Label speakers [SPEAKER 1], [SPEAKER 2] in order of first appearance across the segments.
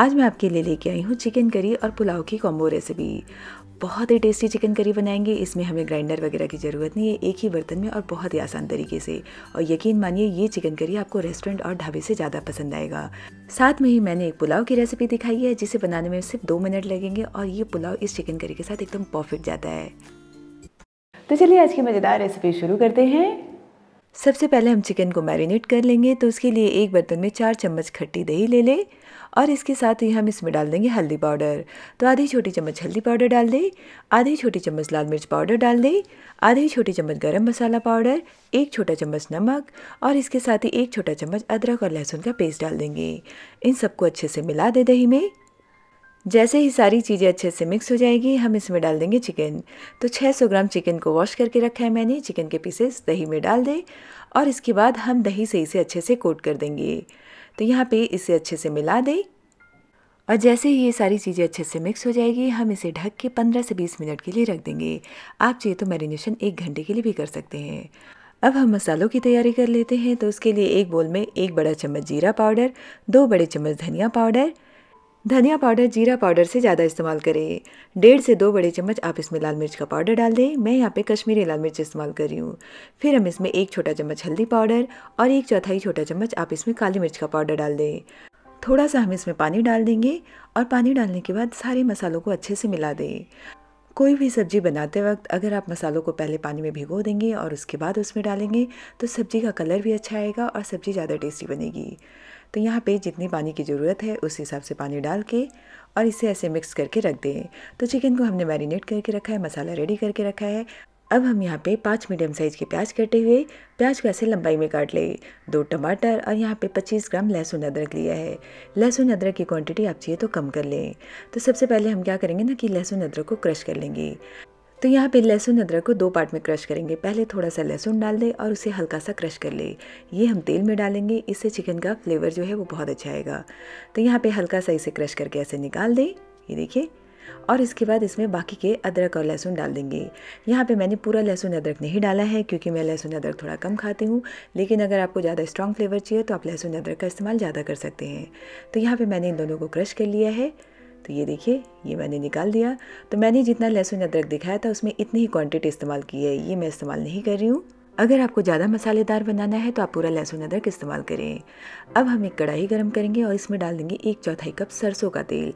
[SPEAKER 1] आज मैं आपके लिए लेके आई हूँ चिकन करी और पुलाव की कॉम्बो रेसिपी बहुत ही टेस्टी चिकन करी बनाएंगे इसमें हमें ग्राइंडर वगैरह की ज़रूरत नहीं है एक ही बर्तन में और बहुत ही आसान तरीके से और यकीन मानिए ये चिकन करी आपको रेस्टोरेंट और ढाबे से ज़्यादा पसंद आएगा साथ में ही मैंने एक पुलाव की रेसिपी दिखाई है जिसे बनाने में सिर्फ दो मिनट लगेंगे और ये पुलाव इस चिकन करी के साथ एकदम परफेक्ट जाता है तो चलिए आज की मज़ेदार रेसिपी शुरू करते हैं सबसे पहले हम चिकन को मैरिनेट कर लेंगे तो उसके लिए एक बर्तन में चार चम्मच खट्टी दही ले लें और इसके साथ ही हम इसमें डाल देंगे हल्दी पाउडर तो आधी छोटी चम्मच हल्दी पाउडर डाल दें आधी छोटी चम्मच लाल मिर्च पाउडर डाल दें आधी छोटी चम्मच गरम मसाला पाउडर एक छोटा चम्मच नमक और इसके साथ ही एक छोटा चम्मच अदरक और लहसुन का पेस्ट डाल देंगे इन सबको अच्छे से मिला दें दही में जैसे ही सारी चीज़ें अच्छे से मिक्स हो जाएगी हम इसमें डाल देंगे चिकन तो 600 ग्राम चिकन को वॉश करके रखा है मैंने चिकन के पीसेस दही में डाल दें और इसके बाद हम दही से इसे अच्छे से कोट कर देंगे तो यहाँ पे इसे अच्छे से मिला दें और जैसे ही ये सारी चीज़ें अच्छे से मिक्स हो जाएगी हम इसे ढक के पंद्रह से बीस मिनट के लिए रख देंगे आप चाहिए तो मैरिनेशन एक घंटे के लिए भी कर सकते हैं अब हम मसालों की तैयारी कर लेते हैं तो उसके लिए एक बोल में एक बड़ा चम्मच जीरा पाउडर दो बड़े चम्मच धनिया पाउडर धनिया पाउडर जीरा पाउडर से ज़्यादा इस्तेमाल करें डेढ़ से दो बड़े चम्मच आप इसमें लाल मिर्च का पाउडर डाल दें मैं यहाँ पे कश्मीरी लाल मिर्च इस्तेमाल कर रही हूँ फिर हम इसमें एक छोटा चम्मच हल्दी पाउडर और एक चौथाई छोटा चम्मच आप इसमें काली मिर्च का पाउडर डाल दें थोड़ा सा हम इसमें पानी डाल देंगे और पानी डालने के बाद सारे मसालों को अच्छे से मिला दें कोई भी सब्ज़ी बनाते वक्त अगर आप मसालों को पहले पानी में भिगो देंगे और उसके बाद उसमें डालेंगे तो सब्ज़ी का कलर भी अच्छा आएगा और सब्ज़ी ज़्यादा टेस्टी बनेगी तो यहाँ पे जितनी पानी की ज़रूरत है उस हिसाब से पानी डाल के और इसे ऐसे मिक्स करके रख दें तो चिकन को हमने मैरिनेट करके रखा है मसाला रेडी करके रखा है अब हम यहाँ पे पाँच मीडियम साइज़ के प्याज कटे हुए प्याज को ऐसे लंबाई में काट लें दो टमाटर और यहाँ पे 25 ग्राम लहसुन अदरक लिया है लहसुन अदरक की क्वांटिटी आप चाहिए तो कम कर लें तो सबसे पहले हम क्या करेंगे ना कि लहसुन अदरक को क्रश कर लेंगे तो यहाँ पे लहसुन अदरक को दो पार्ट में क्रश करेंगे पहले थोड़ा सा लहसुन डाल दें और उसे हल्का सा क्रश कर ले ये हम तेल में डालेंगे इससे चिकन का फ्लेवर जो है वो बहुत अच्छा आएगा तो यहाँ पे हल्का सा इसे क्रश करके ऐसे निकाल दें ये देखिए और इसके बाद इसमें बाकी के अदरक और लहसुन डाल देंगे यहाँ पे मैंने पूरा लहसुन अदरक नहीं डाला है क्योंकि मैं लहसुन अदरक थोड़ा कम खाती हूँ लेकिन अगर आपको ज़्यादा स्ट्रॉन्ग फ्लेवर चाहिए तो आप लहसुन अदरक का इस्तेमाल ज़्यादा कर सकते हैं तो यहाँ पर मैंने इन दोनों को क्रश कर लिया है तो ये देखिए ये मैंने निकाल दिया तो मैंने जितना लहसुन अदरक दिखाया था उसमें इतनी ही क्वांटिटी इस्तेमाल की है ये मैं इस्तेमाल नहीं कर रही हूँ अगर आपको ज़्यादा मसालेदार बनाना है तो आप पूरा लहसुन अदरक इस्तेमाल करें अब हम एक कढ़ाई गर्म करेंगे और इसमें डाल देंगे एक चौथाई कप सरसों का तेल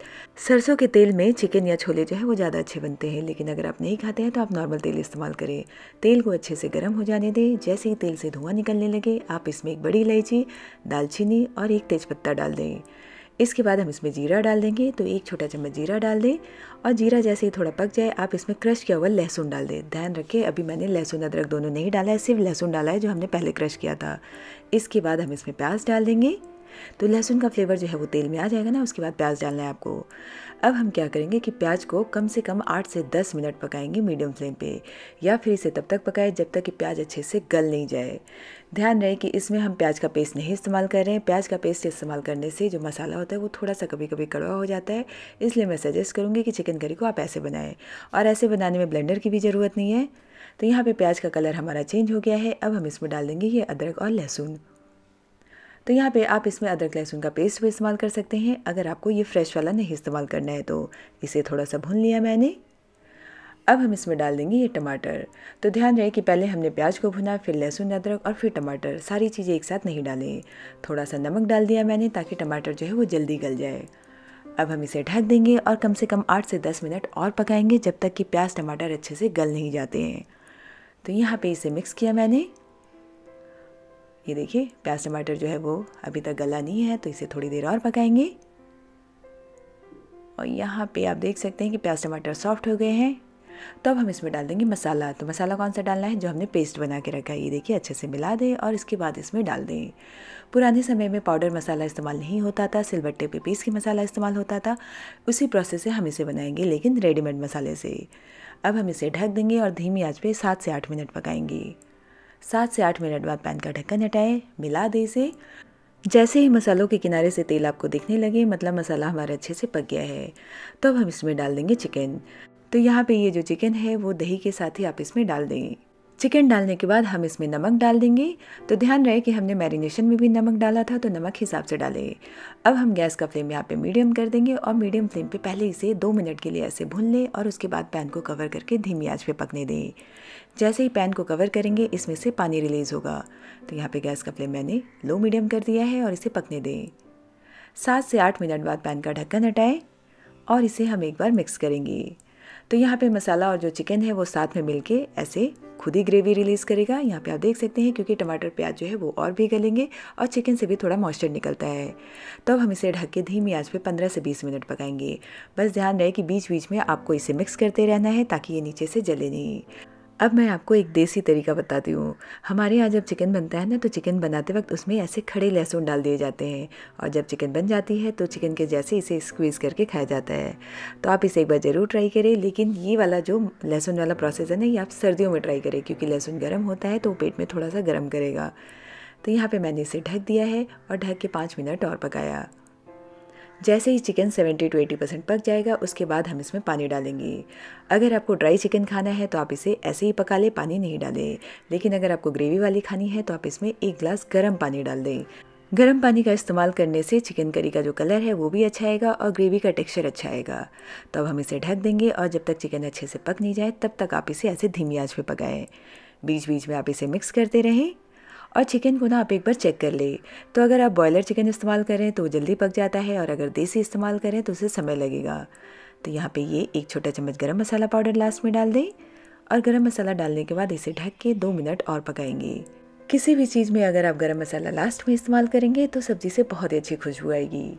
[SPEAKER 1] सरसों के तेल में चिकन या छोले जो है वो ज़्यादा अच्छे बनते हैं लेकिन अगर आप नहीं खाते हैं तो आप नॉर्मल तेल इस्तेमाल करें तेल को अच्छे से गर्म हो जाने दें जैसे ही तेल से धुआं निकलने लगे आप इसमें एक बड़ी इलायची दालचीनी और एक तेज़पत्ता डाल दें इसके बाद हम इसमें जीरा डाल देंगे तो एक छोटा चम्मच जीरा डाल दें और जीरा जैसे ही थोड़ा पक जाए आप इसमें क्रश किया हुआ लहसुन डाल दें ध्यान रखें अभी मैंने लहसुन अदरक दोनों नहीं डाला है सिर्फ लहसुन डाला है जो हमने पहले क्रश किया था इसके बाद हम इसमें प्याज डाल देंगे तो लहसुन का फ्लेवर जो है वो तेल में आ जाएगा ना उसके बाद प्याज डालना है आपको अब हम क्या करेंगे कि प्याज को कम से कम आठ से दस मिनट पकाएंगे मीडियम फ्लेम पे या फिर इसे तब तक पकाएं जब तक कि प्याज अच्छे से गल नहीं जाए ध्यान रहे कि इसमें हम प्याज का पेस्ट नहीं इस्तेमाल कर रहे हैं प्याज का पेस्ट इस्तेमाल करने से जो मसाला होता है वो थोड़ा सा कभी कभी कड़वा हो जाता है इसलिए मैं सजेस्ट करूँगी कि चिकन करी को आप ऐसे बनाएं और ऐसे बनाने में ब्लेंडर की भी ज़रूरत नहीं है तो यहाँ पे प्याज का कलर हमारा चेंज हो गया है अब हम इसमें डाल देंगे ये अदरक और लहसुन तो यहाँ पे आप इसमें अदरक लहसुन का पेस्ट भी इस्तेमाल कर सकते हैं अगर आपको ये फ्रेश वाला नहीं इस्तेमाल करना है तो इसे थोड़ा सा भून लिया मैंने अब हम इसमें डाल देंगे ये टमाटर तो ध्यान रहे कि पहले हमने प्याज को भुना फिर लहसुन अदरक और फिर टमाटर सारी चीज़ें एक साथ नहीं डालें थोड़ा सा नमक डाल दिया मैंने ताकि टमाटर जो है वो जल्दी गल जाए अब हम इसे ढक देंगे और कम से कम आठ से दस मिनट और पकाएंगे जब तक कि प्याज टमाटर अच्छे से गल नहीं जाते हैं तो यहाँ पे इसे मिक्स किया मैंने ये देखिए प्याज टमाटर जो है वो अभी तक गला नहीं है तो इसे थोड़ी देर और पकाएंगे और यहाँ पे आप देख सकते हैं कि प्याज टमाटर सॉफ्ट हो गए हैं तो अब हम इसमें डाल देंगे मसाला तो मसाला कौन सा डालना है जो हमने पेस्ट बना के रखा है ये देखिए अच्छे से मिला दें और इसके बाद इसमें डाल दें पुराने समय में पाउडर मसाला इस्तेमाल नहीं होता था सिलबट्टे पे पीस के मसाला इस्तेमाल होता था उसी प्रोसेस से हम इसे बनाएंगे लेकिन रेडीमेड मसाले से अब हम इसे ढक देंगे और धीमी आँच पर सात से आठ मिनट पकाएंगे सात से आठ मिनट बाद पैन का ढक्कन हटाएं मिला दें इसे जैसे ही मसालों के किनारे से तेल आपको दिखने लगे मतलब मसाला हमारा अच्छे से पक गया है तो अब हम इसमें डाल देंगे चिकन तो यहाँ पे ये जो चिकन है वो दही के साथ ही आप इसमें डाल दें चिकन डालने के बाद हम इसमें नमक डाल देंगे तो ध्यान रहे कि हमने मैरिनेशन में भी नमक डाला था तो नमक हिसाब से डालें अब हम गैस का फ्लेम यहाँ पे मीडियम कर देंगे और मीडियम फ्लेम पे पहले इसे दो मिनट के लिए ऐसे भून लें और उसके बाद पैन को कवर करके धीमी आंच पे पकने दें जैसे ही पैन को कवर करेंगे इसमें से पानी रिलीज़ होगा तो यहाँ पे गैस का फ्लेम मैंने लो मीडियम कर दिया है और इसे पकने दें सात से आठ मिनट बाद पैन का ढक्कन हटाएं और इसे हम एक बार मिक्स करेंगे तो यहाँ पे मसाला और जो चिकन है वो साथ में मिलके ऐसे खुद ही ग्रेवी रिलीज़ करेगा यहाँ पे आप देख सकते हैं क्योंकि टमाटर प्याज जो है वो और भी गलेंगे और चिकन से भी थोड़ा मॉइस्चर निकलता है तब तो हम इसे ढक के धीमी आंच पे 15 से 20 मिनट पकाएंगे बस ध्यान रहे कि बीच बीच में आपको इसे मिक्स करते रहना है ताकि ये नीचे से जले नहीं अब मैं आपको एक देसी तरीका बताती हूँ हमारे यहाँ जब चिकन बनता है ना तो चिकन बनाते वक्त उसमें ऐसे खड़े लहसुन डाल दिए जाते हैं और जब चिकन बन जाती है तो चिकन के जैसे इसे स्क्वीज़ करके खाया जाता है तो आप इसे एक बार ज़रूर ट्राई करें लेकिन ये वाला जो लहसुन वाला प्रोसेस है ना ये आप सर्दियों में ट्राई करें क्योंकि लहसुन गर्म होता है तो पेट में थोड़ा सा गर्म करेगा तो यहाँ पर मैंने इसे ढक दिया है और ढक के पाँच मिनट और पकाया जैसे ही चिकन 70 टू 80 परसेंट पक जाएगा उसके बाद हम इसमें पानी डालेंगे अगर आपको ड्राई चिकन खाना है तो आप इसे ऐसे ही पका लें पानी नहीं डालें लेकिन अगर आपको ग्रेवी वाली खानी है तो आप इसमें एक गिलास गर्म पानी डाल दें गर्म पानी का इस्तेमाल करने से चिकन करी का जो कलर है वो भी अच्छा आएगा और ग्रेवी का टेक्सचर अच्छा आएगा तो अब हम इसे ढक देंगे और जब तक चिकन अच्छे से पक नहीं जाए तब तक आप इसे ऐसे धीमी आंच पे पकाएं बीच बीच में आप इसे मिक्स करते रहें और चिकन को ना आप एक बार चेक कर ले तो अगर आप बॉयलर चिकन इस्तेमाल करें तो जल्दी पक जाता है और अगर देसी इस्तेमाल करें तो उसे समय लगेगा तो यहाँ पे ये एक छोटा चम्मच गरम मसाला पाउडर लास्ट में डाल दें और गरम मसाला डालने के बाद इसे ढक के दो मिनट और पकाएंगे किसी भी चीज़ में अगर आप गरम मसाला लास्ट में इस्तेमाल करेंगे तो सब्ज़ी से बहुत ही अच्छी खुशबू आएगी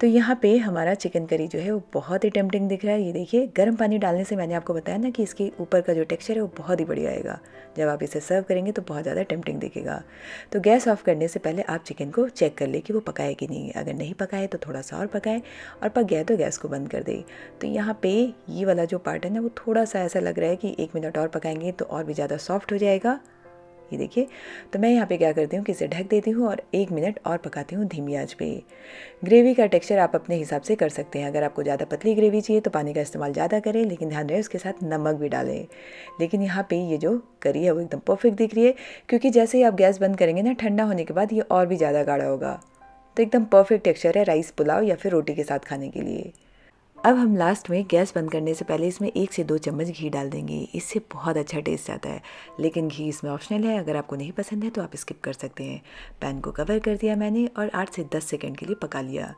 [SPEAKER 1] तो यहाँ पे हमारा चिकन करी जो है वो बहुत ही टेम्पटिंग दिख रहा है ये देखिए गर्म पानी डालने से मैंने आपको बताया ना कि इसके ऊपर का जो टेक्सचर है वो बहुत ही बढ़िया आएगा जब आप इसे सर्व करेंगे तो बहुत ज़्यादा टेम्पटिंग दिखेगा तो गैस ऑफ करने से पहले आप चिकन को चेक कर ले कि वो पकाए कि नहीं अगर नहीं पकाए तो थोड़ा सा और पकाए और पक गया तो गैस को बंद कर दे तो यहाँ पर ये वाला जो पार्ट है ना वो थोड़ा सा ऐसा लग रहा है कि एक मिनट और पकाएंगे तो और भी ज़्यादा सॉफ्ट हो जाएगा ये देखिए तो मैं यहाँ पे क्या करती हूँ कि इसे ढक देती हूँ और एक मिनट और पकाती हूँ धीमी आंच पे ग्रेवी का टेक्सचर आप अपने हिसाब से कर सकते हैं अगर आपको ज़्यादा पतली ग्रेवी चाहिए तो पानी का इस्तेमाल ज़्यादा करें लेकिन ध्यान रहे उसके साथ नमक भी डालें लेकिन यहाँ पर ये जो करी है वो एकदम परफेक्ट दिख रही है क्योंकि जैसे ही आप गैस बंद करेंगे ना ठंडा होने के बाद ये और भी ज़्यादा गाढ़ा होगा तो एकदम परफेक्ट टेक्स्चर है राइस पुलाव या फिर रोटी के साथ खाने के लिए अब हम लास्ट में गैस बंद करने से पहले इसमें एक से दो चम्मच घी डाल देंगे इससे बहुत अच्छा टेस्ट आता है लेकिन घी इसमें ऑप्शनल है अगर आपको नहीं पसंद है तो आप स्किप कर सकते हैं पैन को कवर कर दिया मैंने और आठ से दस सेकेंड के लिए पका लिया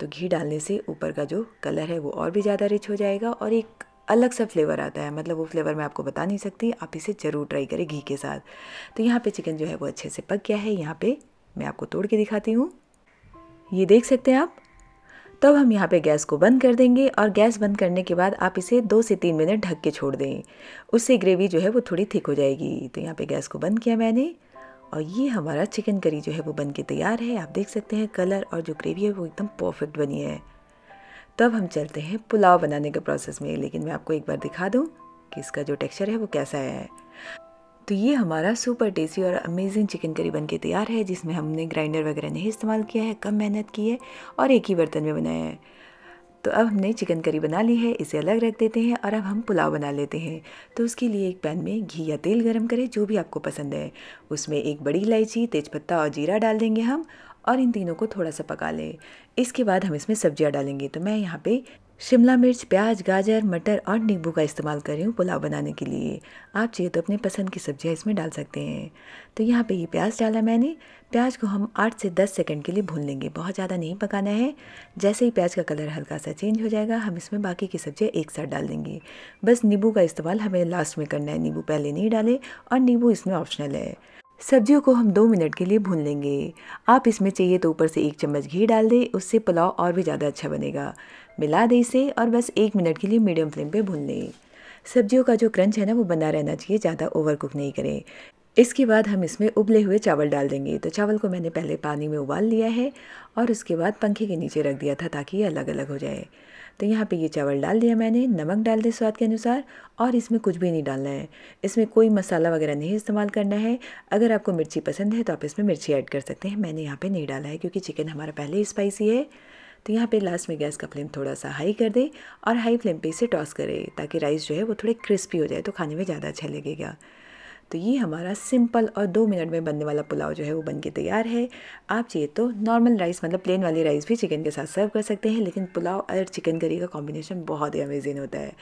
[SPEAKER 1] तो घी डालने से ऊपर का जो कलर है वो और भी ज़्यादा रिच हो जाएगा और एक अलग सा फ्लेवर आता है मतलब वो फ्लेवर मैं आपको बता नहीं सकती आप इसे ज़रूर ट्राई करें घी के साथ तो यहाँ पे चिकन जो है वो अच्छे से पक गया है यहाँ पे मैं आपको तोड़ के दिखाती हूँ ये देख सकते हैं आप तब हम यहाँ पे गैस को बंद कर देंगे और गैस बंद करने के बाद आप इसे दो से तीन मिनट ढक के छोड़ दें उससे ग्रेवी जो है वो थोड़ी थिक हो जाएगी तो यहाँ पे गैस को बंद किया मैंने और ये हमारा चिकन करी जो है वो बन के तैयार है आप देख सकते हैं कलर और जो ग्रेवी है वो एकदम परफेक्ट बनी है तब हम चलते हैं पुलाव बनाने के प्रोसेस में लेकिन मैं आपको एक बार दिखा दूँ कि इसका जो टेक्स्चर है वो कैसा है तो ये हमारा सुपर टेस्टी और अमेजिंग चिकन करी बन के तैयार है जिसमें हमने ग्राइंडर वगैरह नहीं इस्तेमाल किया है कम मेहनत की है और एक ही बर्तन में बनाया है तो अब हमने चिकन करी बना ली है इसे अलग रख देते हैं और अब हम पुलाव बना लेते हैं तो उसके लिए एक पैन में घी या तेल गरम करें जो भी आपको पसंद है उसमें एक बड़ी इलायची तेज़पत्ता और जीरा डाल देंगे हम और इन तीनों को थोड़ा सा पका लें इसके बाद हम इसमें सब्जियां डालेंगे तो मैं यहाँ पे शिमला मिर्च प्याज गाजर मटर और नींबू का इस्तेमाल कर रही हूँ पुलाव बनाने के लिए आप चाहिए तो अपने पसंद की सब्जियाँ इसमें डाल सकते हैं तो यहाँ पे ये प्याज डाला मैंने प्याज को हम 8 से 10 सेकंड के लिए भून लेंगे बहुत ज़्यादा नहीं पकाना है जैसे ही प्याज का कलर हल्का सा चेंज हो जाएगा हम इसमें बाकी की सब्जियाँ एक साथ डाल देंगे बस नींबू का इस्तेमाल हमें लास्ट में करना है नींबू पहले नहीं डालें और नींबू इसमें ऑप्शनल है सब्जियों को हम दो मिनट के लिए भून लेंगे आप इसमें चाहिए तो ऊपर से एक चम्मच घी डाल दें उससे पुलाव और भी ज़्यादा अच्छा बनेगा मिला दें इसे और बस एक मिनट के लिए मीडियम फ्लेम पे भून लें सब्जियों का जो क्रंच है ना वो बना रहना चाहिए ज़्यादा ओवर कुक नहीं करें इसके बाद हम इसमें उबले हुए चावल डाल देंगे तो चावल को मैंने पहले पानी में उबाल लिया है और उसके बाद पंखे के नीचे रख दिया था ताकि ये अलग अलग हो जाए तो यहाँ पे ये चावल डाल दिया मैंने नमक डाल दिया स्वाद के अनुसार और इसमें कुछ भी नहीं डालना है इसमें कोई मसाला वगैरह नहीं इस्तेमाल करना है अगर आपको मिर्ची पसंद है तो आप इसमें मिर्ची ऐड कर सकते हैं मैंने यहाँ पर नहीं डाला है क्योंकि चिकन हमारा पहले ही स्पाइसी है तो यहाँ पे लास्ट में गैस का फ्लेम थोड़ा सा हाई कर दे और हाई फ्लेम पे इसे टॉस करें ताकि राइस जो है वो थोड़े क्रिस्पी हो जाए तो खाने में ज़्यादा अच्छा लगेगा तो ये हमारा सिंपल और दो मिनट में बनने वाला पुलाव जो है वो बन के तैयार है आप चाहिए तो नॉर्मल राइस मतलब प्लेन वाली राइस भी चिकन के साथ सर्व कर सकते हैं लेकिन पुलाव और चिकन करी का कॉम्बिनेशन बहुत ही अमेजिंग होता है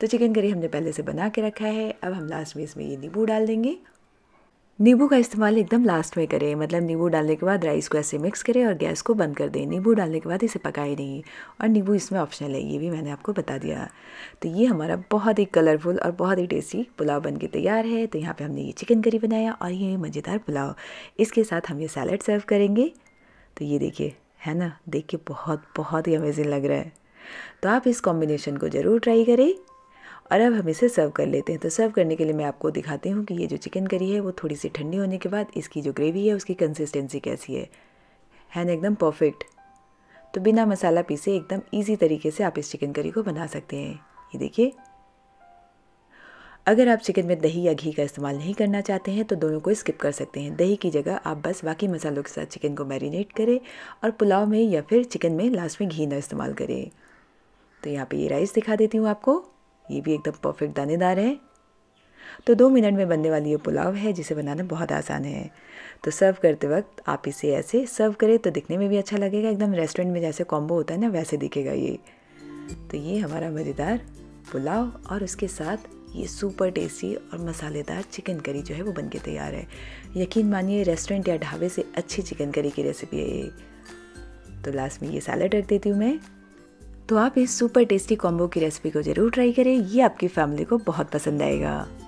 [SPEAKER 1] तो चिकन करी हमने पहले से बना के रखा है अब हम लास्ट में इसमें ये नींबू डाल देंगे नींबू का इस्तेमाल एकदम लास्ट में करें मतलब नींबू डालने के बाद राइस को ऐसे मिक्स करें और गैस को बंद कर दें नींबू डालने के बाद इसे पकाए नहीं और नींबू इसमें ऑप्शनल है ये भी मैंने आपको बता दिया तो ये हमारा बहुत ही कलरफुल और बहुत ही टेस्टी पुलाव बन के तैयार है तो यहाँ पर हमने ये चिकन करी बनाया और ये मज़ेदार पुलाव इसके साथ हम ये सैलड सर्व करेंगे तो ये देखिए है ना देख के बहुत बहुत ही अमेजिंग लग रहा है तो आप इस कॉम्बिनेशन को ज़रूर ट्राई करें और अब हम इसे सर्व कर लेते हैं तो सर्व करने के लिए मैं आपको दिखाती हूँ कि ये जो चिकन करी है वो थोड़ी सी ठंडी होने के बाद इसकी जो ग्रेवी है उसकी कंसिस्टेंसी कैसी है है ना एकदम परफेक्ट तो बिना मसाला पीसे एकदम ईजी तरीके से आप इस चिकन करी को बना सकते हैं ये देखिए अगर आप चिकन में दही या घी का इस्तेमाल नहीं करना चाहते हैं तो दोनों को स्किप कर सकते हैं दही की जगह आप बस बाकी मसालों के साथ चिकन को मैरिनेट करें और पुलाव में या फिर चिकन में लास्ट में घी ना इस्तेमाल करें तो यहाँ पे ये राइस दिखा देती हूँ आपको ये भी एकदम परफेक्ट दानेदार है तो दो मिनट में बनने वाली ये पुलाव है जिसे बनाना बहुत आसान है तो सर्व करते वक्त आप इसे ऐसे सर्व करें तो दिखने में भी अच्छा लगेगा एकदम रेस्टोरेंट में जैसे कॉम्बो होता है ना वैसे दिखेगा ये तो ये हमारा मज़ेदार पुलाव और उसके साथ ये सुपर टेस्टी और मसालेदार चिकन करी जो है वो बनके तैयार है यकीन मानिए रेस्टोरेंट या ढाबे से अच्छी चिकन करी की रेसिपी है ये तो लास्ट में ये सैलड रख देती हूँ मैं तो आप इस सुपर टेस्टी कॉम्बो की रेसिपी को ज़रूर ट्राई करें ये आपकी फैमिली को बहुत पसंद आएगा